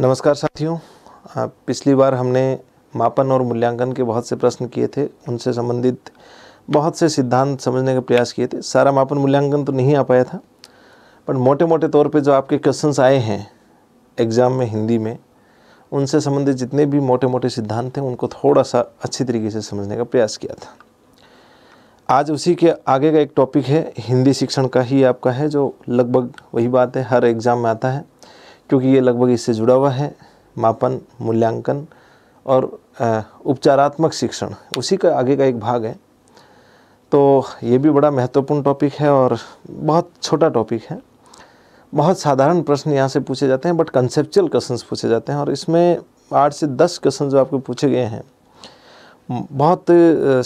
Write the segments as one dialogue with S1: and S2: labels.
S1: नमस्कार साथियों पिछली बार हमने मापन और मूल्यांकन के बहुत से प्रश्न किए थे उनसे संबंधित बहुत से सिद्धांत समझने का प्रयास किए थे सारा मापन मूल्यांकन तो नहीं आ पाया था पर मोटे मोटे तौर पे जो आपके क्वेश्चंस आए हैं एग्ज़ाम में हिंदी में उनसे संबंधित जितने भी मोटे मोटे सिद्धांत थे उनको थोड़ा सा अच्छी तरीके से समझने का प्रयास किया था आज उसी के आगे का एक टॉपिक है हिंदी शिक्षण का ही आपका है जो लगभग वही बात है हर एग्ज़ाम में आता है क्योंकि ये लगभग इससे जुड़ा हुआ है मापन मूल्यांकन और उपचारात्मक शिक्षण उसी का आगे का एक भाग है तो ये भी बड़ा महत्वपूर्ण टॉपिक है और बहुत छोटा टॉपिक है बहुत साधारण प्रश्न यहाँ से पूछे जाते हैं बट कंसेप्चुअल क्वेश्चंस पूछे जाते हैं और इसमें आठ से दस क्वेश्चन जो आपके पूछे गए हैं बहुत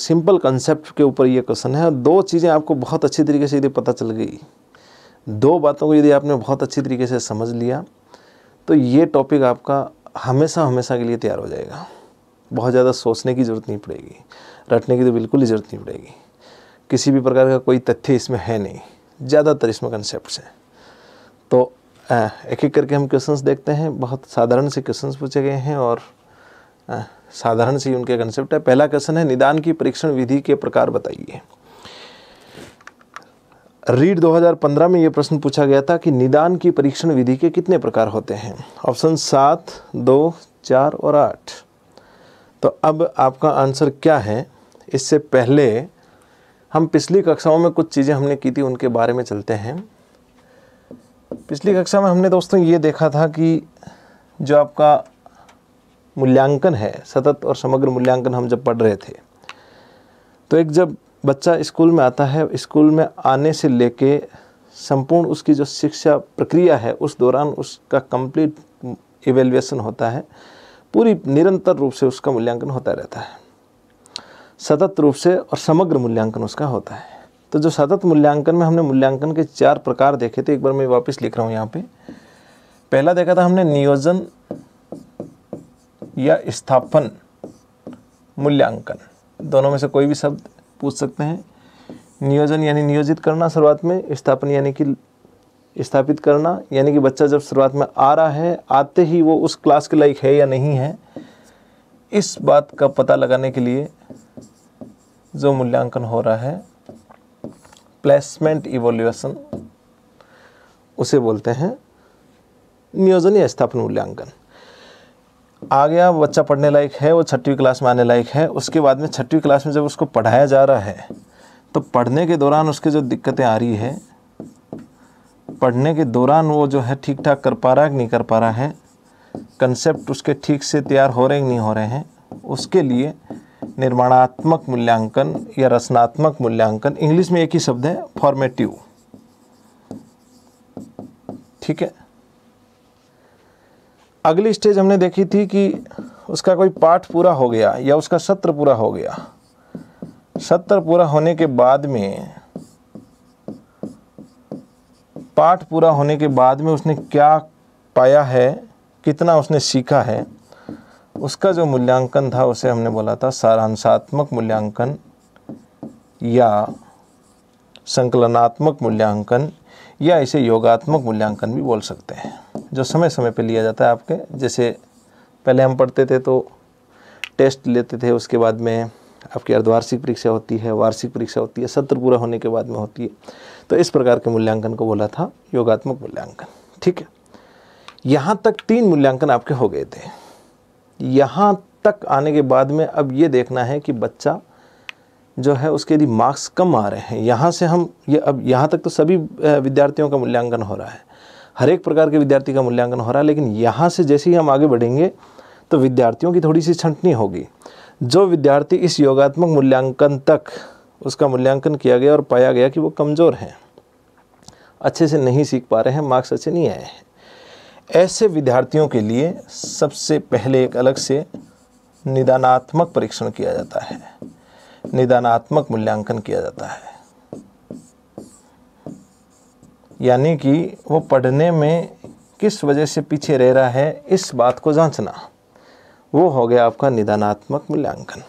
S1: सिंपल कंसेप्ट के ऊपर ये क्वेश्चन है और दो चीज़ें आपको बहुत अच्छी तरीके से यदि पता चल गई दो बातों को यदि आपने बहुत अच्छी तरीके से समझ लिया तो ये टॉपिक आपका हमेशा हमेशा के लिए तैयार हो जाएगा बहुत ज़्यादा सोचने की ज़रूरत नहीं पड़ेगी रटने की तो बिल्कुल ही ज़रूरत नहीं पड़ेगी किसी भी प्रकार का कोई तथ्य इसमें है नहीं ज़्यादातर इसमें कंसेप्ट हैं तो एक एक करके हम क्वेश्चंस देखते हैं बहुत साधारण से क्वेश्चंस पूछे गए हैं और साधारण से ही उनके कंसेप्ट है पहला क्वेश्चन है निदान की परीक्षण विधि के प्रकार बताइए रीड 2015 में ये प्रश्न पूछा गया था कि निदान की परीक्षण विधि के कितने प्रकार होते हैं ऑप्शन सात दो चार और आठ तो अब आपका आंसर क्या है इससे पहले हम पिछली कक्षाओं में कुछ चीज़ें हमने की थी उनके बारे में चलते हैं पिछली कक्षा में हमने दोस्तों ये देखा था कि जो आपका मूल्यांकन है सतत और समग्र मूल्यांकन हम जब पढ़ रहे थे तो एक जब बच्चा स्कूल में आता है स्कूल में आने से लेके संपूर्ण उसकी जो शिक्षा प्रक्रिया है उस दौरान उसका कंप्लीट इवेल्युएसन होता है पूरी निरंतर रूप से उसका मूल्यांकन होता रहता है सतत रूप से और समग्र मूल्यांकन उसका होता है तो जो सतत मूल्यांकन में हमने मूल्यांकन के चार प्रकार देखे थे एक बार मैं वापस लिख रहा हूँ यहाँ पे पहला देखा था हमने नियोजन या स्थापन मूल्यांकन दोनों में से कोई भी शब्द पूछ सकते हैं नियोजन यानी नियोजित करना शुरुआत में स्थापन यानी कि स्थापित करना यानी कि बच्चा जब शुरुआत में आ रहा है आते ही वो उस क्लास के लायक है या नहीं है इस बात का पता लगाने के लिए जो मूल्यांकन हो रहा है प्लेसमेंट इवोल्यूशन उसे बोलते हैं नियोजन या स्थापन मूल्यांकन आ गया बच्चा पढ़ने लायक है वो छठवीं क्लास में आने लायक है उसके बाद में छठवीं क्लास में जब उसको पढ़ाया जा रहा है तो पढ़ने के दौरान उसके जो दिक्कतें आ रही है पढ़ने के दौरान वो जो है ठीक ठाक कर पा रहा है कि नहीं कर पा रहा है कंसेप्ट उसके ठीक से तैयार हो रहे नहीं हो रहे हैं उसके लिए निर्माणात्मक मूल्यांकन या रचनात्मक मूल्यांकन इंग्लिश में एक ही शब्द है फॉर्मेटिव ठीक है अगली स्टेज हमने देखी थी कि उसका कोई पाठ पूरा हो गया या उसका सत्र पूरा हो गया सत्र पूरा होने के बाद में पाठ पूरा होने के बाद में उसने क्या पाया है कितना उसने सीखा है उसका जो मूल्यांकन था उसे हमने बोला था सारांशात्मक मूल्यांकन या संकलनात्मक मूल्यांकन या इसे योगात्मक मूल्यांकन भी बोल सकते हैं जो समय समय पर लिया जाता है आपके जैसे पहले हम पढ़ते थे तो टेस्ट लेते थे उसके बाद में आपकी अर्धवार्षिक परीक्षा होती है वार्षिक परीक्षा होती है सत्र पूरा होने के बाद में होती है तो इस प्रकार के मूल्यांकन को बोला था योगात्मक मूल्यांकन ठीक है यहाँ तक तीन मूल्यांकन आपके हो गए थे यहाँ तक आने के बाद में अब ये देखना है कि बच्चा जो है उसके यदि मार्क्स कम आ रहे हैं यहाँ से हम ये अब यहाँ तक तो सभी विद्यार्थियों का मूल्यांकन हो रहा है हर एक प्रकार के विद्यार्थी का मूल्यांकन हो रहा है लेकिन यहाँ से जैसे ही हम आगे बढ़ेंगे तो विद्यार्थियों की थोड़ी सी छंटनी होगी जो विद्यार्थी इस योगात्मक मूल्यांकन तक उसका मूल्यांकन किया गया और पाया गया कि वो कमज़ोर हैं अच्छे से नहीं सीख पा रहे हैं मार्क्स अच्छे नहीं आए हैं ऐसे विद्यार्थियों के लिए सबसे पहले एक अलग से निदानात्मक परीक्षण किया जाता है निदानात्मक मूल्यांकन किया जाता है यानी कि वो पढ़ने में किस वजह से पीछे रह रहा है इस बात को जांचना वो हो गया आपका निदानात्मक मूल्यांकन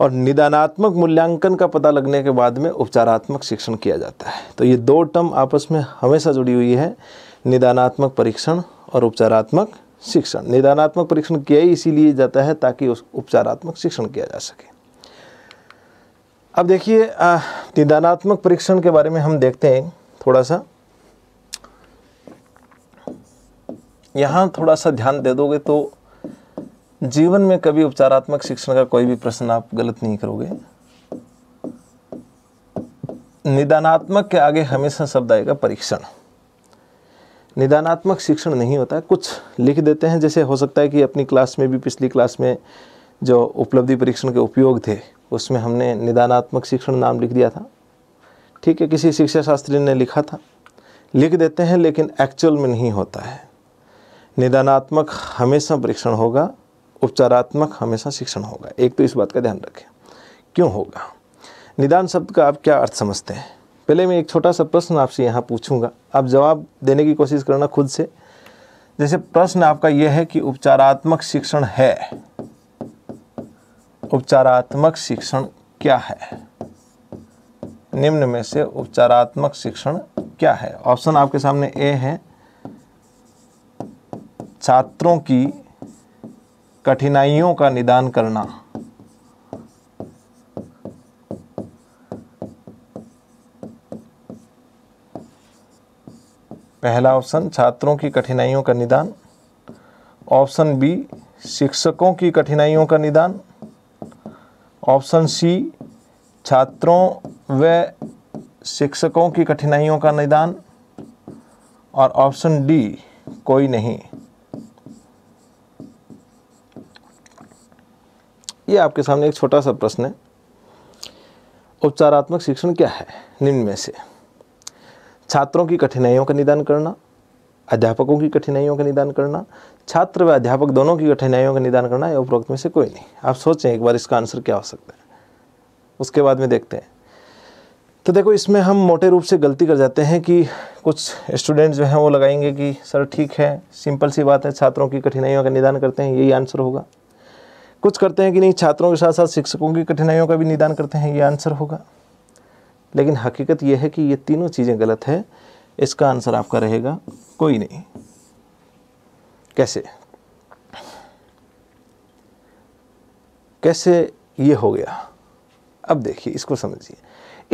S1: और निदानात्मक मूल्यांकन का पता लगने के बाद में उपचारात्मक शिक्षण किया जाता है तो ये दो टर्म आपस में हमेशा जुड़ी हुई है निदानात्मक परीक्षण और उपचारात्मक शिक्षण निदानात्मक परीक्षण किया ही इसीलिए जाता है ताकि उस उपचारात्मक शिक्षण किया जा सके अब देखिए निदानात्मक परीक्षण के बारे में हम देखते हैं थोड़ा सा यहाँ थोड़ा सा ध्यान दे दोगे तो जीवन में कभी उपचारात्मक शिक्षण का कोई भी प्रश्न आप गलत नहीं करोगे निदानात्मक के आगे हमेशा शब्द आएगा परीक्षण निदानात्मक शिक्षण नहीं होता है कुछ लिख देते हैं जैसे हो सकता है कि अपनी क्लास में भी पिछली क्लास में जो उपलब्धि परीक्षण के उपयोग थे उसमें हमने निदानात्मक शिक्षण नाम लिख दिया था ठीक है किसी शिक्षा शास्त्री ने लिखा था लिख देते हैं लेकिन एक्चुअल में नहीं होता है निदानात्मक हमेशा परीक्षण होगा उपचारात्मक हमेशा शिक्षण होगा एक तो इस बात का ध्यान रखें क्यों होगा निदान शब्द का आप क्या अर्थ समझते हैं पहले मैं एक छोटा सा प्रश्न आपसे यहाँ पूछूंगा आप जवाब देने की कोशिश करना खुद से जैसे प्रश्न आपका यह है कि उपचारात्मक शिक्षण है उपचारात्मक शिक्षण क्या है निम्न में से उपचारात्मक शिक्षण क्या है ऑप्शन आपके सामने ए है छात्रों की कठिनाइयों का निदान करना पहला ऑप्शन छात्रों की कठिनाइयों का निदान ऑप्शन बी शिक्षकों की कठिनाइयों का निदान ऑप्शन सी छात्रों व शिक्षकों की कठिनाइयों का निदान और ऑप्शन डी कोई नहीं ये आपके सामने एक छोटा सा प्रश्न है उपचारात्मक शिक्षण क्या है निम्न में से छात्रों की कठिनाइयों का निदान करना अध्यापकों की कठिनाइयों का निदान करना छात्र व अध्यापक दोनों की कठिनाइयों का निदान करना या उपरोक्त में से कोई नहीं आप सोचें एक बार इसका आंसर क्या हो सकता है उसके बाद में देखते हैं तो देखो इसमें हम मोटे रूप से गलती कर जाते हैं कि कुछ स्टूडेंट्स जो हैं वो लगाएंगे कि सर ठीक है सिंपल सी बात है छात्रों की कठिनाइयों का निदान करते हैं यही आंसर होगा कुछ करते हैं कि नहीं छात्रों के साथ साथ शिक्षकों की कठिनाइयों का भी निदान करते हैं ये आंसर होगा लेकिन हकीकत यह है कि ये तीनों चीज़ें गलत है इसका आंसर आपका रहेगा कोई नहीं कैसे कैसे ये हो गया अब देखिए इसको समझिए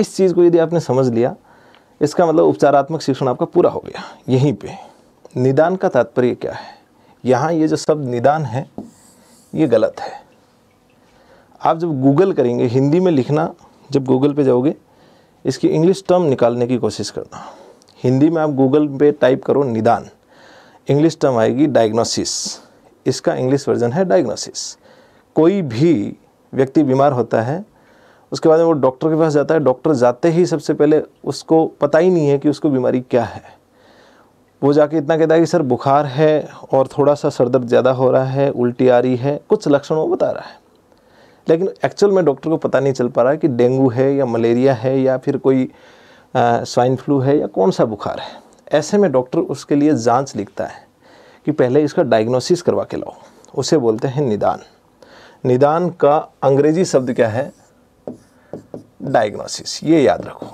S1: इस चीज़ को यदि आपने समझ लिया इसका मतलब उपचारात्मक शिक्षण आपका पूरा हो गया यहीं पे निदान का तात्पर्य क्या है यहाँ ये जो शब्द निदान है ये गलत है आप जब गूगल करेंगे हिंदी में लिखना जब गूगल पे जाओगे इसकी इंग्लिश टर्म निकालने की कोशिश करना हिंदी में आप गूगल पे टाइप करो निदान इंग्लिश टर्म आएगी डायग्नोसिस इसका इंग्लिश वर्जन है डायग्नोसिस कोई भी व्यक्ति बीमार होता है उसके बाद वो डॉक्टर के पास जाता है डॉक्टर जाते ही सबसे पहले उसको पता ही नहीं है कि उसको बीमारी क्या है वो जाके इतना कहता है कि सर बुखार है और थोड़ा सा सर दर्द ज़्यादा हो रहा है उल्टी आ रही है कुछ लक्षण वो बता रहा है लेकिन एक्चुअल में डॉक्टर को पता नहीं चल पा रहा है कि डेंगू है या मलेरिया है या फिर कोई स्वाइन फ्लू है या कौन सा बुखार है ऐसे में डॉक्टर उसके लिए जांच लिखता है कि पहले इसका डायग्नोसिस करवा के लाओ उसे बोलते हैं निदान निदान का अंग्रेजी शब्द क्या है डायग्नोसिस ये याद रखो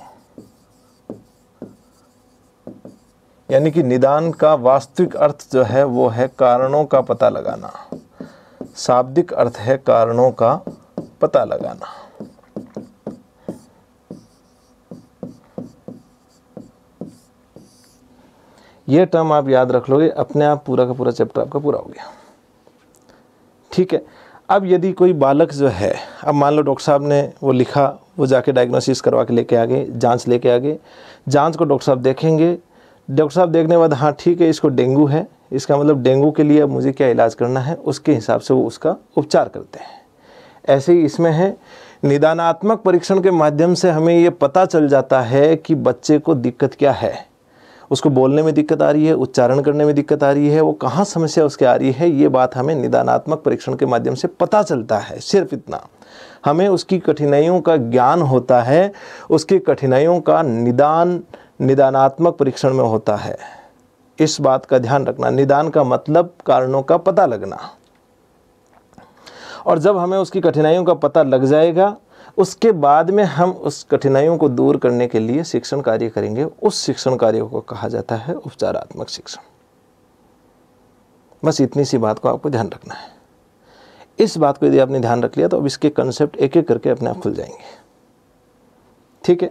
S1: यानी कि निदान का वास्तविक अर्थ जो है वो है कारणों का पता लगाना शाब्दिक अर्थ है कारणों का पता लगाना ये टर्म आप याद रख लोगे अपने आप पूरा का पूरा चैप्टर आपका पूरा हो गया ठीक है अब यदि कोई बालक जो है अब मान लो डॉक्टर साहब ने वो लिखा वो जाके डायग्नोसिस करवा के लेके आ गए जांच लेके आ गए जाँच को डॉक्टर साहब देखेंगे डॉक्टर साहब देखने के बाद हाँ ठीक है इसको डेंगू है इसका मतलब डेंगू के लिए अब मुझे क्या इलाज करना है उसके हिसाब से वो उसका उपचार करते हैं ऐसे ही इसमें है निदानात्मक परीक्षण के माध्यम से हमें ये पता चल जाता है कि बच्चे को दिक्कत क्या है उसको बोलने में दिक्कत आ रही है उच्चारण करने में दिक्कत आ रही है वो कहाँ समस्या उसके आ रही है ये बात हमें निदानात्मक परीक्षण के माध्यम से पता चलता है सिर्फ इतना हमें उसकी कठिनाइयों का ज्ञान होता है उसकी कठिनाइयों का निदान निदानात्मक परीक्षण में होता है इस बात का ध्यान रखना निदान का मतलब कारणों का पता लगना और जब हमें उसकी कठिनाइयों का पता लग जाएगा उसके बाद में हम उस कठिनाइयों को दूर करने के लिए शिक्षण कार्य करेंगे उस शिक्षण कार्य को कहा जाता है उपचारात्मक शिक्षण बस इतनी सी बात को आपको ध्यान रखना है इस बात को यदि आपने ध्यान रख लिया तो अब इसके कंसेप्ट एक एक करके अपने आप खुल जाएंगे ठीक है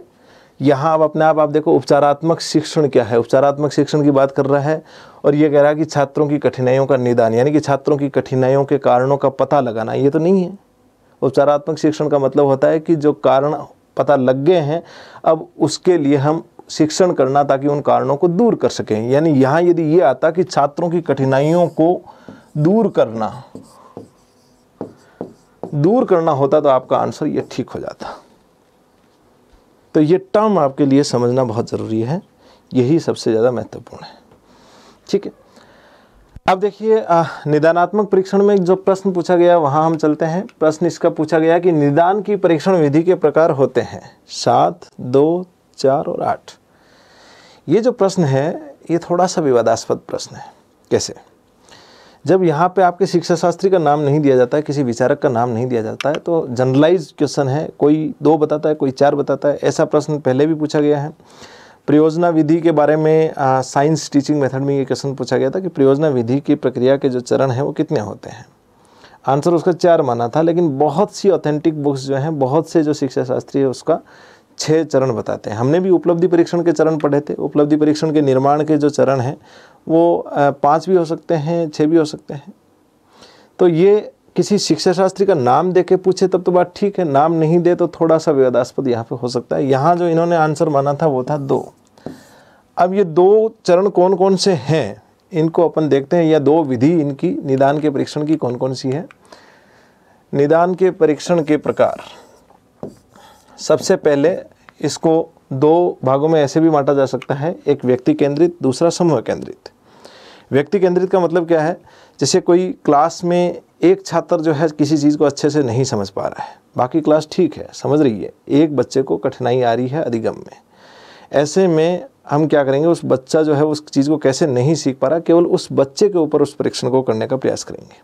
S1: यहाँ अब अपने आप आप देखो उपचारात्मक शिक्षण क्या है उपचारात्मक शिक्षण की बात कर रहा है और ये कह रहा है कि छात्रों की कठिनाइयों का निदान यानी कि छात्रों की कठिनाइयों के कारणों का पता लगाना ये तो नहीं है उपचारात्मक शिक्षण का मतलब होता है कि जो कारण पता लग गए हैं अब उसके लिए हम शिक्षण करना ताकि उन कारणों को दूर कर सकें यानी यहाँ यदि ये आता कि छात्रों की कठिनाइयों को दूर करना दूर करना होता तो आपका आंसर ये ठीक हो जाता तो ये टर्म आपके लिए समझना बहुत ज़रूरी है यही सबसे ज़्यादा महत्वपूर्ण है ठीक है अब देखिए निदानात्मक परीक्षण में जो प्रश्न पूछा गया वहाँ हम चलते हैं प्रश्न इसका पूछा गया कि निदान की परीक्षण विधि के प्रकार होते हैं सात दो चार और आठ ये जो प्रश्न है ये थोड़ा सा विवादास्पद प्रश्न है कैसे जब यहाँ पे आपके शिक्षा शास्त्री का नाम नहीं दिया जाता है किसी विचारक का नाम नहीं दिया जाता है तो जनरलाइज क्वेश्चन है कोई दो बताता है कोई चार बताता है ऐसा प्रश्न पहले भी पूछा गया है प्रयोजना विधि के बारे में साइंस टीचिंग मेथड में ये क्वेश्चन पूछा गया था कि प्रयोजना विधि की प्रक्रिया के जो चरण हैं वो कितने होते हैं आंसर उसका चार माना था लेकिन बहुत सी ऑथेंटिक बुक्स जो हैं बहुत से जो शिक्षा शास्त्री है उसका छः चरण बताते हैं हमने भी उपलब्धि परीक्षण के चरण पढ़े थे उपलब्धि परीक्षण के निर्माण के जो चरण हैं वो पाँच भी हो सकते हैं छः भी हो सकते हैं तो ये किसी शिक्षा शास्त्री का नाम दे के पूछे तब तो बात ठीक है नाम नहीं दे तो थोड़ा सा विवादास्पद यहाँ पे हो सकता है यहाँ जो इन्होंने आंसर माना था वो था दो अब ये दो चरण कौन कौन से हैं इनको अपन देखते हैं या दो विधि इनकी निदान के परीक्षण की कौन कौन सी है निदान के परीक्षण के प्रकार सबसे पहले इसको दो भागों में ऐसे भी बांटा जा सकता है एक व्यक्ति केंद्रित दूसरा समूह केंद्रित व्यक्ति केंद्रित का मतलब क्या है जैसे कोई क्लास में एक छात्र जो है किसी चीज़ को अच्छे से नहीं समझ पा रहा है बाकी क्लास ठीक है समझ रही है एक बच्चे को कठिनाई आ रही है अधिगम में ऐसे में हम क्या करेंगे उस बच्चा जो है उस चीज़ को कैसे नहीं सीख पा रहा केवल उस बच्चे के ऊपर उस परीक्षण को करने का प्रयास करेंगे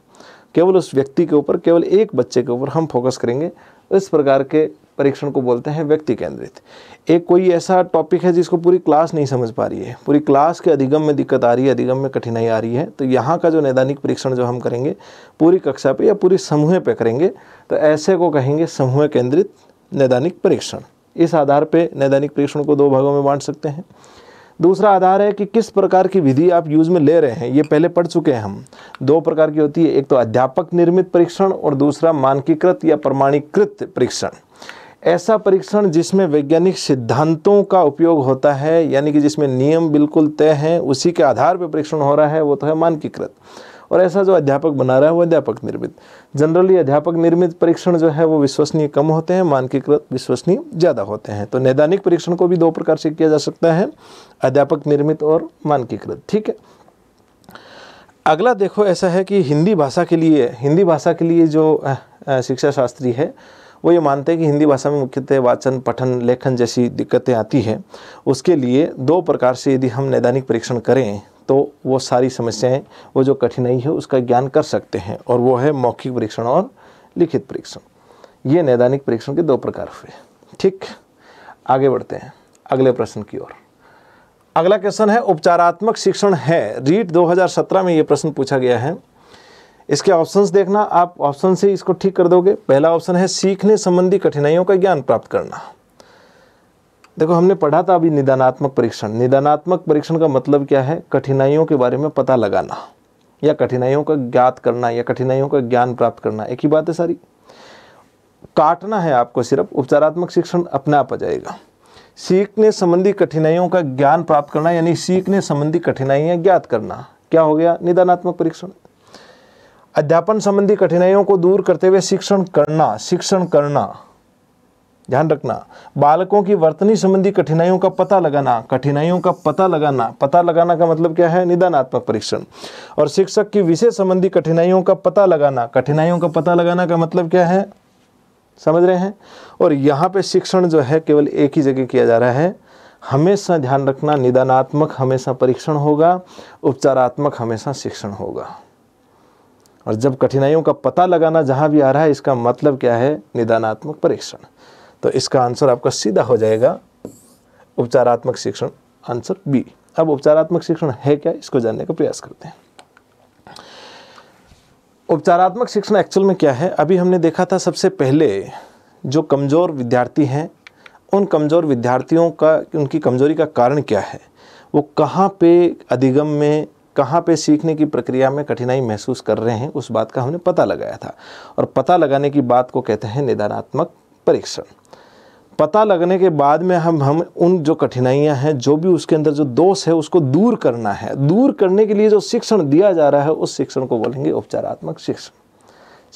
S1: केवल उस व्यक्ति के ऊपर केवल एक बच्चे के ऊपर हम फोकस करेंगे इस प्रकार के परीक्षण को बोलते हैं व्यक्ति केंद्रित एक कोई ऐसा टॉपिक है जिसको पूरी क्लास नहीं समझ पा रही है पूरी क्लास के अधिगम में दिक्कत आ रही है अधिगम में कठिनाई आ रही है तो यहाँ का जो नैदानिक परीक्षण जो हम करेंगे पूरी कक्षा पर या पूरी समूह पर करेंगे तो ऐसे को कहेंगे समूह केंद्रित नैदानिक परीक्षण इस आधार पर नैदानिक परीक्षण को दो भागों में बांट सकते हैं दूसरा आधार है कि किस प्रकार की विधि आप यूज़ में ले रहे हैं ये पहले पढ़ चुके हैं हम दो प्रकार की होती है एक तो अध्यापक निर्मित परीक्षण और दूसरा मानकीकृत या प्रमाणीकृत परीक्षण ऐसा परीक्षण जिसमें वैज्ञानिक सिद्धांतों का उपयोग होता है यानी कि जिसमें नियम बिल्कुल तय हैं उसी के आधार पर परीक्षण हो रहा है वो तो है मानकीकृत और ऐसा जो अध्यापक बना रहा है वो अध्यापक निर्मित जनरली अध्यापक निर्मित परीक्षण जो है वो विश्वसनीय कम होते हैं मानकीकृत विश्वसनीय ज़्यादा होते हैं तो नैदानिक परीक्षण को भी दो प्रकार से किया जा सकता है अध्यापक निर्मित और मानकीकृत ठीक है अगला देखो ऐसा है कि हिंदी भाषा के लिए हिंदी भाषा के लिए जो शिक्षा शास्त्री है वो ये मानते हैं कि हिंदी भाषा में मुख्यतः वाचन पठन लेखन जैसी दिक्कतें आती है उसके लिए दो प्रकार से यदि हम नैदानिक परीक्षण करें तो वो सारी समस्याएं वो जो कठिनाई है उसका ज्ञान कर सकते हैं और वो है मौखिक परीक्षण और लिखित परीक्षण ये नैदानिक परीक्षण के दो प्रकार हुए ठीक आगे बढ़ते हैं अगले प्रश्न की ओर अगला क्वेश्चन है उपचारात्मक शिक्षण है रीट 2017 में ये प्रश्न पूछा गया है इसके ऑप्शंस देखना आप ऑप्शन से इसको ठीक कर दोगे पहला ऑप्शन है सीखने संबंधी कठिनाइयों का ज्ञान प्राप्त करना देखो हमने पढ़ा था अभी निदानात्मक परीक्षण निदानात्मक परीक्षण का मतलब क्या है कठिनाइयों के बारे में पता लगाना या कठिनाइयों का ज्ञात करना या कठिनाइयों का ज्ञान प्राप्त करना एक ही बात है सारी काटना है आपको सिर्फ उपचारात्मक शिक्षण अपने आप आ जाएगा सीखने संबंधी कठिनाइयों का ज्ञान प्राप्त करना यानी सीखने संबंधी कठिनाइयां ज्ञात करना क्या हो गया निदानात्मक परीक्षण अध्यापन संबंधी कठिनाइयों को दूर करते हुए शिक्षण करना शिक्षण करना ध्यान रखना बालकों की वर्तनी संबंधी कठिनाइयों का पता लगाना कठिनाइयों का पता लगाना पता लगाना का मतलब क्या है निदानात्मक परीक्षण और शिक्षक की विषय संबंधी कठिनाइयों का पता लगाना कठिनाइयों का पता लगाना का मतलब क्या है समझ रहे हैं और यहाँ पे शिक्षण जो है केवल एक ही जगह किया जा रहा है हमेशा ध्यान रखना निदानात्मक हमेशा परीक्षण होगा उपचारात्मक हमेशा शिक्षण होगा और जब कठिनाइयों का पता लगाना जहाँ भी आ रहा है इसका मतलब क्या है निदानात्मक परीक्षण तो इसका आंसर आपका सीधा हो जाएगा उपचारात्मक शिक्षण आंसर बी अब उपचारात्मक शिक्षण है क्या इसको जानने का प्रयास करते हैं उपचारात्मक शिक्षण एक्चुअल में क्या है अभी हमने देखा था सबसे पहले जो कमज़ोर विद्यार्थी हैं उन कमज़ोर विद्यार्थियों का उनकी कमज़ोरी का कारण क्या है वो कहाँ पे अधिगम में कहाँ पे सीखने की प्रक्रिया में कठिनाई महसूस कर रहे हैं उस बात का हमने पता लगाया था और पता लगाने की बात को कहते हैं निदानात्मक परीक्षण पता लगने के बाद में हम हम उन जो कठिनाइयां हैं जो भी उसके अंदर जो दोष है उसको दूर करना है दूर करने के लिए जो शिक्षण दिया जा रहा है उस शिक्षण को बोलेंगे उपचारात्मक शिक्षण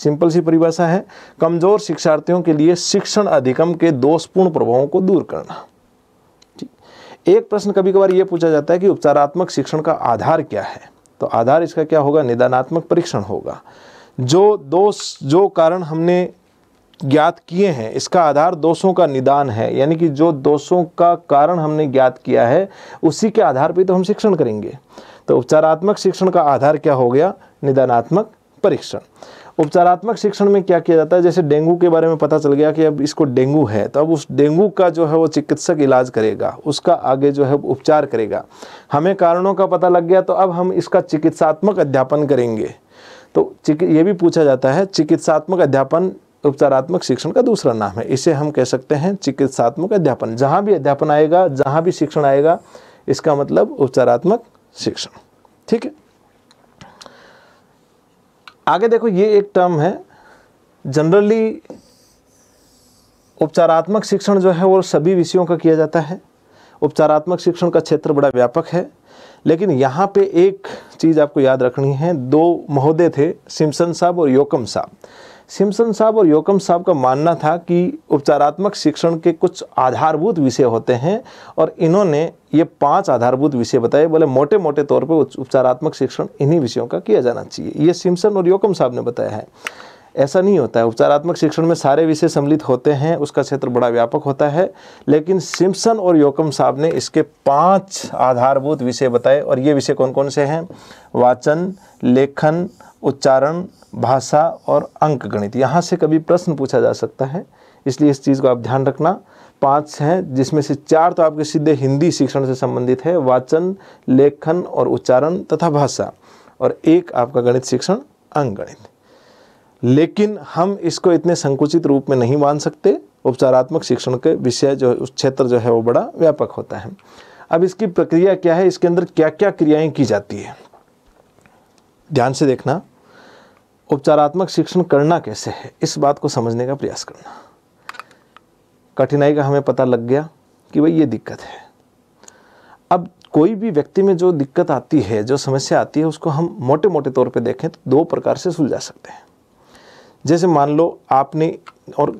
S1: सिंपल सी परिभाषा है कमज़ोर शिक्षार्थियों के लिए शिक्षण अधिगम के दोषपूर्ण प्रभावों को दूर करना एक प्रश्न कभी कभार ये पूछा जाता है कि उपचारात्मक शिक्षण का आधार क्या है तो आधार इसका क्या होगा निदानात्मक परीक्षण होगा जो दोष जो कारण हमने ज्ञात किए हैं इसका आधार दोषों का निदान है यानी कि जो दोषों का कारण हमने ज्ञात किया है उसी के आधार पर तो हम शिक्षण करेंगे तो उपचारात्मक शिक्षण का आधार क्या हो गया निदानात्मक परीक्षण उपचारात्मक शिक्षण में क्या किया जाता है जैसे डेंगू के बारे में पता चल गया कि अब इसको डेंगू है तो अब उस डेंगू का जो है वो चिकित्सक इलाज करेगा उसका आगे जो है उपचार करेगा हमें कारणों का पता लग गया तो अब हम इसका चिकित्सात्मक अध्यापन करेंगे तो ये भी पूछा जाता है चिकित्सात्मक अध्यापन उपचारात्मक शिक्षण का दूसरा नाम है इसे हम कह सकते हैं चिकित्सात्मक अध्यापन जहाँ भी अध्यापन आएगा जहाँ भी शिक्षण आएगा इसका मतलब उपचारात्मक शिक्षण ठीक है आगे देखो ये एक टर्म है जनरली उपचारात्मक शिक्षण जो है वो सभी विषयों का किया जाता है उपचारात्मक शिक्षण का क्षेत्र बड़ा व्यापक है लेकिन यहाँ पे एक चीज़ आपको याद रखनी है दो महोदय थे सिमसन साहब और योकम साहब सिमसन साहब और योकम साहब का मानना था कि उपचारात्मक शिक्षण के कुछ आधारभूत विषय होते हैं और इन्होंने ये पांच आधारभूत विषय बताए बोले मोटे मोटे तौर पर उपचारात्मक शिक्षण इन्हीं विषयों का किया जाना चाहिए ये सिमसन और योकम साहब ने बताया है ऐसा नहीं होता है उपचारात्मक शिक्षण में सारे विषय सम्मिलित होते हैं उसका क्षेत्र बड़ा व्यापक होता है लेकिन सिमसन और योकम साहब ने इसके पांच आधारभूत विषय बताए और ये विषय कौन कौन से हैं वाचन लेखन उच्चारण भाषा और अंक गणित यहाँ से कभी प्रश्न पूछा जा सकता है इसलिए इस चीज़ को आप ध्यान रखना पाँच हैं जिसमें से चार तो आपके सीधे हिंदी शिक्षण से संबंधित है वाचन लेखन और उच्चारण तथा भाषा और एक आपका गणित शिक्षण अंक गणित लेकिन हम इसको इतने संकुचित रूप में नहीं मान सकते उपचारात्मक शिक्षण के विषय जो उस क्षेत्र जो है वो बड़ा व्यापक होता है अब इसकी प्रक्रिया क्या है इसके अंदर क्या क्या क्रियाएं की जाती है ध्यान से देखना उपचारात्मक शिक्षण करना कैसे है इस बात को समझने का प्रयास करना कठिनाई का हमें पता लग गया कि भाई ये दिक्कत है अब कोई भी व्यक्ति में जो दिक्कत आती है जो समस्या आती है उसको हम मोटे मोटे तौर पे देखें तो दो प्रकार से सुलझा सकते हैं जैसे मान लो आपने और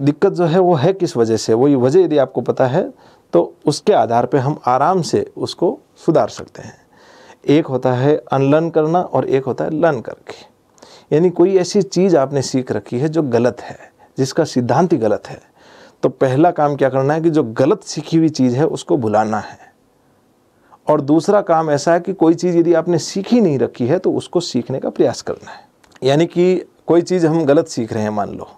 S1: दिक्कत जो है वो है किस वजह से वही वजह यदि आपको पता है तो उसके आधार पर हम आराम से उसको सुधार सकते हैं एक होता है अनलर्न करना और एक होता है लर्न करके यानी कोई ऐसी चीज़ आपने सीख रखी है जो गलत है जिसका सिद्धांत ही गलत है तो पहला काम क्या करना है कि जो गलत सीखी हुई चीज़ है उसको भुलाना है और दूसरा काम ऐसा है कि कोई चीज़ यदि आपने सीखी नहीं रखी है तो उसको सीखने का प्रयास करना है यानी कि कोई चीज़ हम गलत सीख रहे हैं मान लो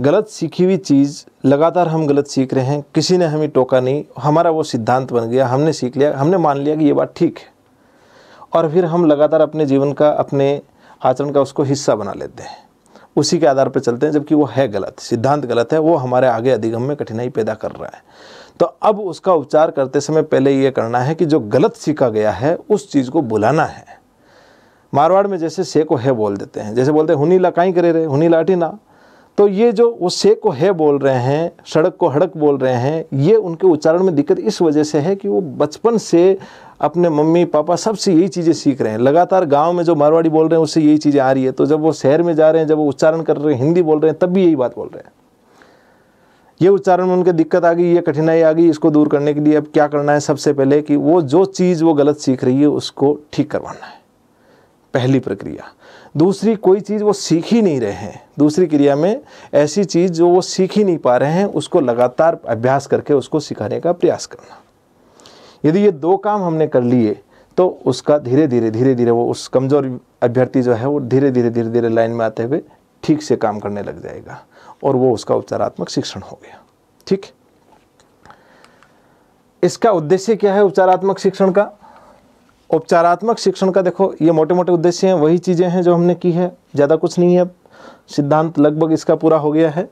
S1: गलत सीखी हुई चीज़ लगातार हम गलत सीख रहे हैं किसी ने हमें टोका नहीं हमारा वो सिद्धांत बन गया हमने सीख लिया हमने मान लिया कि ये बात ठीक है और फिर हम लगातार अपने जीवन का अपने आचरण का उसको हिस्सा बना लेते हैं उसी के आधार पर चलते हैं जबकि वो है गलत सिद्धांत गलत है वो हमारे आगे अधिगम में कठिनाई पैदा कर रहा है तो अब उसका उपचार करते समय पहले ये करना है कि जो गलत सीखा गया है उस चीज़ को बुलाना है मारवाड़ में जैसे से को है बोल देते हैं जैसे बोलते हैं हुनी लकाई काई करे रहे हुनी लाठी ना तो ये जो वो से को है बोल रहे हैं सड़क को हड़क बोल रहे हैं ये उनके उच्चारण में दिक्कत इस वजह से है कि वो बचपन से अपने मम्मी पापा सबसे यही चीज़ें सीख रहे हैं लगातार गांव में जो मारवाड़ी बोल रहे हैं उससे यही चीज़ें आ रही है तो जब वो शहर में जा रहे हैं जब वो उच्चारण कर रहे हैं हिंदी बोल रहे हैं तब भी यही बात बोल रहे हैं ये उच्चारण में उनके दिक्कत आ गई ये कठिनाई आ गई इसको दूर करने के लिए अब क्या करना है सबसे पहले कि वो जो चीज़ वो गलत सीख रही है उसको ठीक करवाना है पहली प्रक्रिया दूसरी कोई चीज़ वो सीख ही नहीं रहे हैं दूसरी क्रिया में ऐसी चीज़ जो वो सीख ही नहीं पा रहे हैं उसको लगातार अभ्यास करके उसको सिखाने का प्रयास करना यदि ये दो काम हमने कर लिए तो उसका धीरे धीरे धीरे धीरे वो उस कमज़ोर अभ्यर्थी जो है वो धीरे धीरे धीरे धीरे लाइन में आते हुए ठीक से काम करने लग जाएगा और वो उसका उपचारात्मक शिक्षण हो गया ठीक इसका उद्देश्य क्या है उपचारात्मक शिक्षण का उपचारात्मक शिक्षण का देखो ये मोटे मोटे उद्देश्य हैं वही चीज़ें हैं जो हमने की है ज़्यादा कुछ नहीं है सिद्धांत लगभग इसका पूरा हो गया है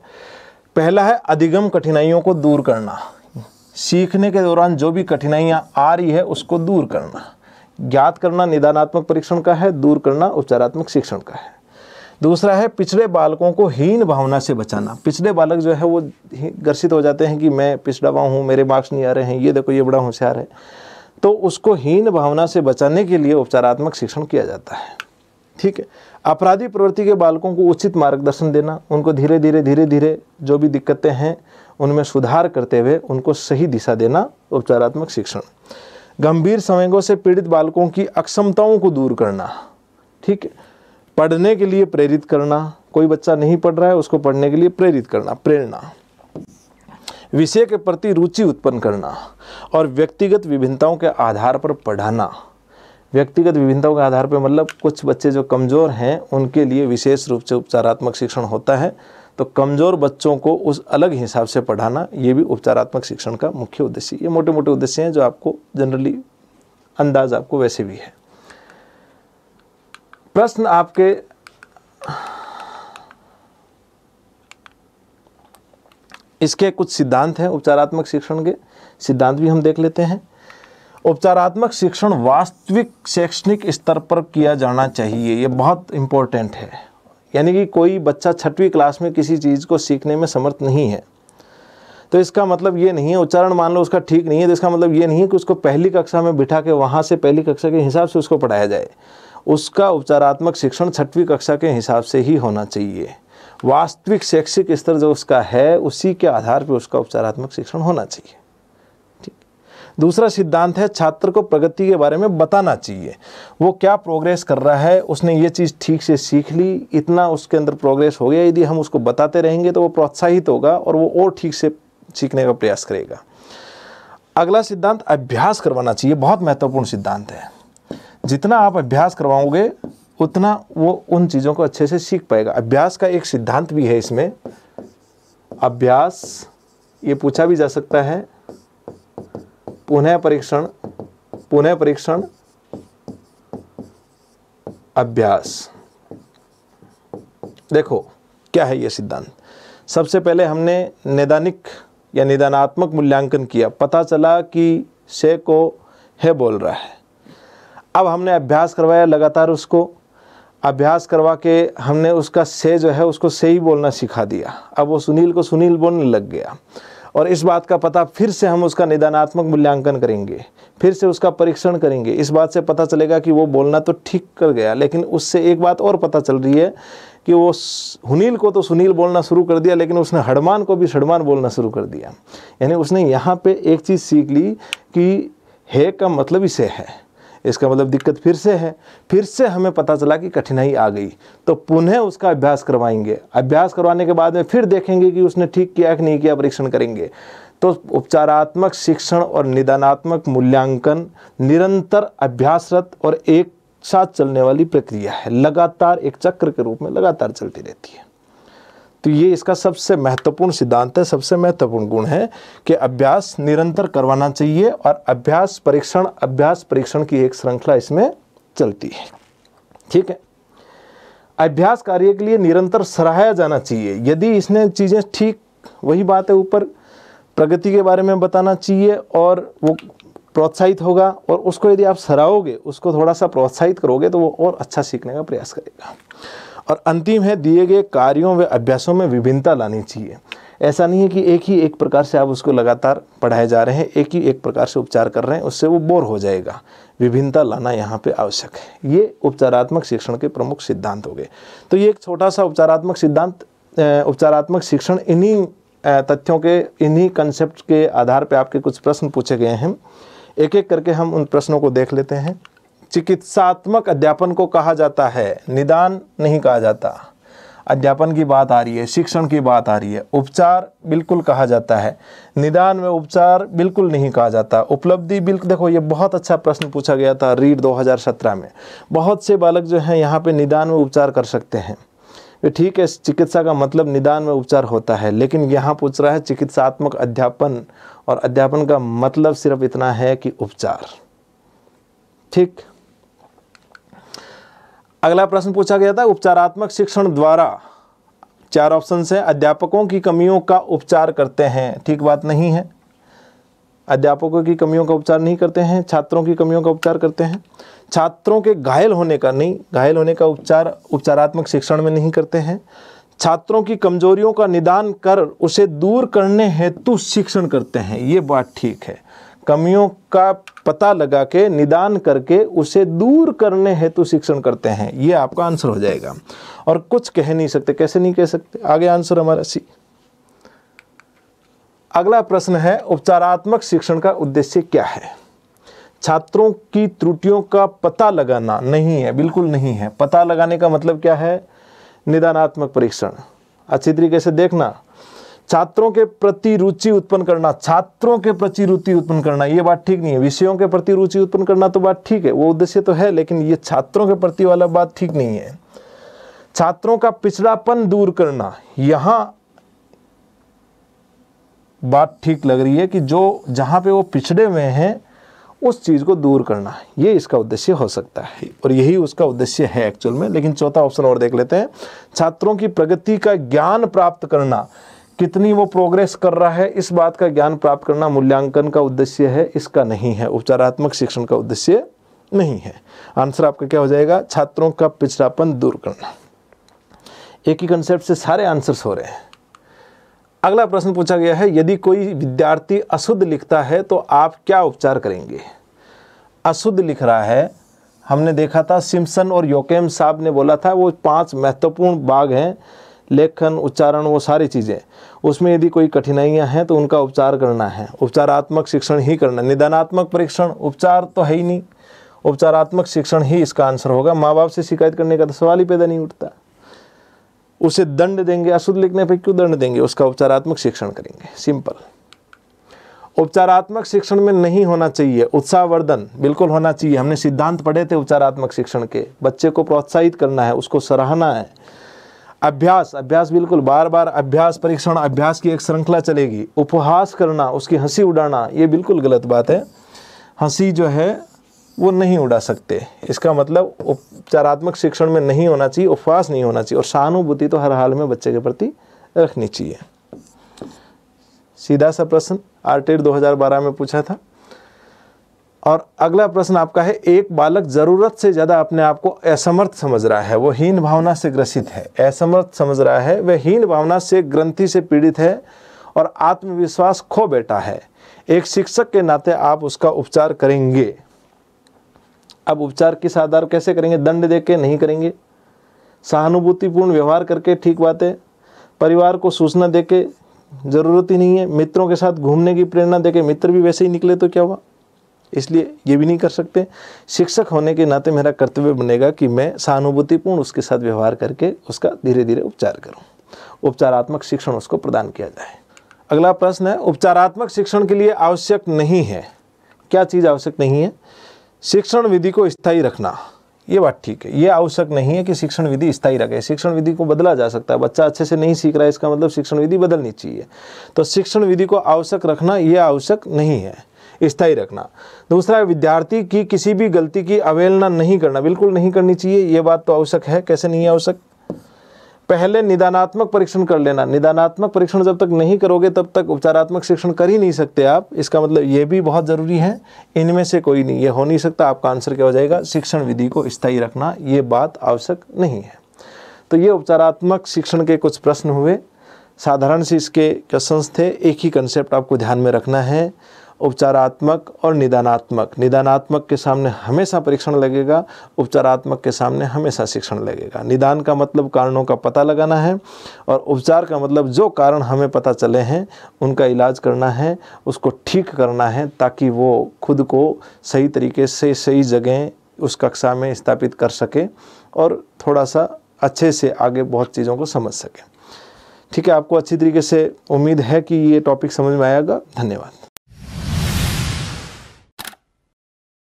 S1: पहला है अधिगम कठिनाइयों को दूर करना सीखने के दौरान जो भी कठिनाइयाँ आ रही है उसको दूर करना ज्ञात करना निदानात्मक परीक्षण का है दूर करना उपचारात्मक शिक्षण का है दूसरा है पिछड़े बालकों को हीन भावना से बचाना पिछड़े बालक जो है वो ग्रसित हो जाते हैं कि मैं पिछड़ा हुआ हूँ मेरे मार्क्स नहीं आ रहे हैं ये देखो ये बड़ा होशियार है तो उसको हीन भावना से बचाने के लिए उपचारात्मक शिक्षण किया जाता है ठीक है अपराधी प्रवृत्ति के बालकों को उचित मार्गदर्शन देना उनको धीरे धीरे धीरे धीरे जो भी दिक्कतें हैं उनमें सुधार करते हुए उनको सही दिशा देना उपचारात्मक शिक्षण गंभीर संवेगों से पीड़ित बालकों की अक्षमताओं को दूर करना ठीक पढ़ने के लिए प्रेरित करना कोई बच्चा नहीं पढ़ रहा है उसको पढ़ने के लिए प्रेरित करना प्रेरणा विषय के प्रति रुचि उत्पन्न करना और व्यक्तिगत विभिन्नताओं के आधार पर पढ़ाना व्यक्तिगत विभिन्नताओं के आधार पर मतलब कुछ बच्चे जो कमज़ोर हैं उनके लिए विशेष रूप से उपचारात्मक शिक्षण होता है तो कमज़ोर बच्चों को उस अलग हिसाब से पढ़ाना ये भी उपचारात्मक शिक्षण का मुख्य उद्देश्य ये मोटे मोटे उद्देश्य हैं जो आपको जनरली अंदाज आपको वैसे भी है प्रश्न आपके इसके कुछ सिद्धांत हैं उपचारात्मक शिक्षण के सिद्धांत भी हम देख लेते हैं उपचारात्मक शिक्षण वास्तविक शैक्षणिक स्तर पर किया जाना चाहिए यह बहुत इंपॉर्टेंट है यानी कि कोई बच्चा छठवीं क्लास में किसी चीज़ को सीखने में समर्थ नहीं है तो इसका मतलब ये नहीं है उच्चारण मान लो उसका ठीक नहीं है तो इसका मतलब ये नहीं है कि उसको पहली कक्षा में बिठा के वहाँ से पहली कक्षा के हिसाब से उसको पढ़ाया जाए उसका उपचारात्मक शिक्षण छठवीं कक्षा के हिसाब से ही होना चाहिए वास्तविक शैक्षिक स्तर जो उसका है उसी के आधार पर उसका उपचारात्मक शिक्षण होना चाहिए दूसरा सिद्धांत है छात्र को प्रगति के बारे में बताना चाहिए वो क्या प्रोग्रेस कर रहा है उसने ये चीज़ ठीक से सीख ली इतना उसके अंदर प्रोग्रेस हो गया यदि हम उसको बताते रहेंगे तो वो प्रोत्साहित होगा और वो और ठीक से सीखने का प्रयास करेगा अगला सिद्धांत अभ्यास करवाना चाहिए बहुत महत्वपूर्ण सिद्धांत है जितना आप अभ्यास करवाओगे उतना वो उन चीज़ों को अच्छे से सीख पाएगा अभ्यास का एक सिद्धांत भी है इसमें अभ्यास ये पूछा भी जा सकता है पुनः परीक्षण पुनः परीक्षण अभ्यास देखो क्या है यह सिद्धांत सबसे पहले हमने नैदानिक या निदानात्मक मूल्यांकन किया पता चला कि से को है बोल रहा है अब हमने अभ्यास करवाया लगातार उसको अभ्यास करवा के हमने उसका से जो है उसको से ही बोलना सिखा दिया अब वो सुनील को सुनील बोलने लग गया और इस बात का पता फिर से हम उसका निदानात्मक मूल्यांकन करेंगे फिर से उसका परीक्षण करेंगे इस बात से पता चलेगा कि वो बोलना तो ठीक कर गया लेकिन उससे एक बात और पता चल रही है कि वो हुनील को तो सुनील बोलना शुरू कर दिया लेकिन उसने हड़मान को भी हडमान बोलना शुरू कर दिया यानी उसने यहाँ पे एक चीज़ सीख ली कि है का मतलब इसे है इसका मतलब दिक्कत फिर से है फिर से हमें पता चला कि कठिनाई आ गई तो पुनः उसका अभ्यास करवाएंगे अभ्यास करवाने के बाद में फिर देखेंगे कि उसने ठीक किया कि नहीं किया परीक्षण करेंगे तो उपचारात्मक शिक्षण और निदानात्मक मूल्यांकन निरंतर अभ्यासरत और एक साथ चलने वाली प्रक्रिया है लगातार एक चक्र के रूप में लगातार चलती रहती है तो ये इसका सबसे महत्वपूर्ण सिद्धांत है सबसे महत्वपूर्ण गुण है कि अभ्यास निरंतर करवाना चाहिए और अभ्यास परीक्षण अभ्यास परीक्षण की एक श्रृंखला इसमें चलती है ठीक है अभ्यास कार्य के लिए निरंतर सराहाया जाना चाहिए यदि इसने चीज़ें ठीक वही बात है ऊपर प्रगति के बारे में बताना चाहिए और वो प्रोत्साहित होगा और उसको यदि आप सराहोगे उसको थोड़ा सा प्रोत्साहित करोगे तो वो और अच्छा सीखने का प्रयास करेगा और अंतिम है दिए गए कार्यों व अभ्यासों में विभिन्नता लानी चाहिए ऐसा नहीं है कि एक ही एक प्रकार से आप उसको लगातार पढ़ाए जा रहे हैं एक ही एक प्रकार से उपचार कर रहे हैं उससे वो बोर हो जाएगा विभिन्नता लाना यहाँ पे आवश्यक है ये उपचारात्मक शिक्षण के प्रमुख सिद्धांत हो गए तो ये एक छोटा सा उपचारात्मक सिद्धांत उपचारात्मक शिक्षण इन्हीं तथ्यों के इन्हीं कंसेप्ट के आधार पर आपके कुछ प्रश्न पूछे गए हैं एक एक करके हम उन प्रश्नों को देख लेते हैं चिकित्सात्मक अध्यापन को कहा जाता है निदान नहीं कहा जाता अध्यापन की बात आ रही है शिक्षण की बात आ रही है उपचार बिल्कुल कहा जाता है निदान में उपचार बिल्कुल नहीं कहा जाता उपलब्धि बिल्कुल देखो ये बहुत अच्छा प्रश्न पूछा गया था रीड 2017 में बहुत से बालक जो हैं यहाँ पे निदान में उपचार कर सकते हैं ठीक है चिकित्सा का मतलब निदान में उपचार होता है लेकिन यहाँ पूछ रहा है चिकित्सात्मक अध्यापन और अध्यापन का मतलब सिर्फ इतना है कि उपचार ठीक अगला प्रश्न पूछा गया था उपचारात्मक शिक्षण द्वारा चार ऑप्शन है अध्यापकों की कमियों का उपचार करते हैं ठीक बात नहीं है अध्यापकों की कमियों का उपचार नहीं करते हैं छात्रों की कमियों का उपचार करते हैं छात्रों के घायल होने का नहीं घायल होने का उपचार उपचारात्मक शिक्षण में नहीं करते हैं छात्रों की कमजोरियों का निदान कर उसे दूर करने हेतु शिक्षण करते हैं ये बात ठीक है कमियों का पता लगा के निदान करके उसे दूर करने हेतु शिक्षण करते हैं ये आपका आंसर हो जाएगा और कुछ कह नहीं सकते कैसे नहीं कह सकते आगे आंसर हमारा सी अगला प्रश्न है उपचारात्मक शिक्षण का उद्देश्य क्या है छात्रों की त्रुटियों का पता लगाना नहीं है बिल्कुल नहीं है पता लगाने का मतलब क्या है निदानात्मक परीक्षण अच्छी तरीके से देखना छात्रों के प्रति रुचि उत्पन्न करना छात्रों के प्रति रुचि उत्पन्न करना ये बात ठीक नहीं है विषयों के प्रति रुचि उत्पन्न करना तो बात ठीक है वो उद्देश्य तो है लेकिन ये छात्रों के प्रति वाला बात ठीक नहीं है छात्रों का पिछड़ापन दूर करना यहां बात ठीक लग रही है कि जो जहां पे वो पिछड़े हुए हैं उस चीज़ को दूर करना ये इसका उद्देश्य हो सकता है और यही उसका उद्देश्य है एक्चुअल में लेकिन चौथा ऑप्शन और देख लेते हैं छात्रों की प्रगति का ज्ञान प्राप्त करना कितनी वो प्रोग्रेस कर रहा है इस बात का ज्ञान प्राप्त करना मूल्यांकन का उद्देश्य है इसका नहीं है उपचारात्मक शिक्षण का उद्देश्य नहीं है आंसर आपका क्या हो जाएगा छात्रों का पिछड़ापन दूर करना एक ही कंसेप्ट से सारे आंसर्स हो रहे हैं अगला प्रश्न पूछा गया है यदि कोई विद्यार्थी अशुद्ध लिखता है तो आप क्या उपचार करेंगे अशुद्ध लिख रहा है हमने देखा था सिम्सन और योकेम साहब ने बोला था वो पांच महत्वपूर्ण बाग हैं लेखन उच्चारण वो सारी चीज़ें उसमें यदि कोई कठिनाइयां हैं तो उनका उपचार करना है उपचारात्मक शिक्षण ही करना निदानात्मक परीक्षण उपचार तो है ही नहीं उपचारात्मक शिक्षण ही इसका आंसर होगा माँ बाप से शिकायत करने का तो सवाल ही पैदा नहीं उठता उसे दंड देंगे अशुद्ध लिखने पर क्यों दंड देंगे उसका उपचारात्मक शिक्षण करेंगे सिंपल उपचारात्मक शिक्षण में नहीं होना चाहिए उत्साहवर्धन बिल्कुल होना चाहिए हमने सिद्धांत पढ़े थे उपचारात्मक शिक्षण के बच्चे को प्रोत्साहित करना है उसको सराहना है अभ्यास अभ्यास बिल्कुल बार बार अभ्यास परीक्षण अभ्यास की एक श्रृंखला चलेगी उपहास करना उसकी हंसी उड़ाना ये बिल्कुल गलत बात है हंसी जो है वो नहीं उड़ा सकते इसका मतलब उपचारात्मक शिक्षण में नहीं होना चाहिए उपवास नहीं होना चाहिए और सहानुभूति तो हर हाल में बच्चे के प्रति रखनी चाहिए सीधा सा प्रश्न आरटेड 2012 में पूछा था और अगला प्रश्न आपका है एक बालक ज़रूरत से ज़्यादा अपने आप को असमर्थ समझ रहा है वो हीन भावना से ग्रसित है असमर्थ समझ रहा है वह हीन भावना से ग्रंथि से पीड़ित है और आत्मविश्वास खो बैठा है एक शिक्षक के नाते आप उसका उपचार करेंगे अब उपचार किस आधार कैसे करेंगे दंड दे के नहीं करेंगे सहानुभूतिपूर्ण व्यवहार करके ठीक बात है परिवार को सूचना दे के ज़रूरत ही नहीं है मित्रों के साथ घूमने की प्रेरणा दे के मित्र भी वैसे ही निकले तो क्या हुआ इसलिए ये भी नहीं कर सकते शिक्षक होने के नाते मेरा कर्तव्य बनेगा कि मैं सहानुभूतिपूर्ण उसके साथ व्यवहार करके उसका धीरे धीरे उपचार करूँ उपचारात्मक शिक्षण उसको प्रदान किया जाए अगला प्रश्न है उपचारात्मक शिक्षण के लिए आवश्यक नहीं है क्या चीज़ आवश्यक नहीं है शिक्षण विधि को स्थायी रखना ये बात ठीक है ये आवश्यक नहीं है कि शिक्षण विधि स्थायी रखे शिक्षण विधि को बदला जा सकता है बच्चा अच्छे से नहीं सीख रहा है इसका मतलब शिक्षण विधि बदलनी चाहिए तो शिक्षण विधि को आवश्यक रखना ये आवश्यक नहीं है स्थायी रखना दूसरा विद्यार्थी की किसी भी गलती की अवेलना नहीं करना बिल्कुल नहीं करनी चाहिए ये बात तो आवश्यक है कैसे नहीं आवश्यक पहले निदानात्मक परीक्षण कर लेना निदानात्मक परीक्षण जब तक नहीं करोगे तब तक उपचारात्मक शिक्षण कर ही नहीं सकते आप इसका मतलब ये भी बहुत ज़रूरी है इनमें से कोई नहीं ये हो नहीं सकता आपका आंसर क्या हो जाएगा शिक्षण विधि को स्थायी रखना ये बात आवश्यक नहीं है तो ये उपचारात्मक शिक्षण के कुछ प्रश्न हुए साधारण से इसके क्वेश्चन थे एक ही कंसेप्ट आपको ध्यान में रखना है उपचारात्मक और निदानात्मक निदानात्मक के सामने हमेशा परीक्षण लगेगा उपचारात्मक के सामने हमेशा शिक्षण लगेगा निदान का मतलब कारणों का पता लगाना है और उपचार का मतलब जो कारण हमें पता चले हैं उनका इलाज करना है उसको ठीक करना है ताकि वो खुद को सही तरीके से सही जगह उस कक्षा में स्थापित कर सके और थोड़ा सा अच्छे से आगे बहुत चीज़ों को समझ सकें ठीक है आपको अच्छी तरीके से उम्मीद है कि ये टॉपिक समझ में आएगा धन्यवाद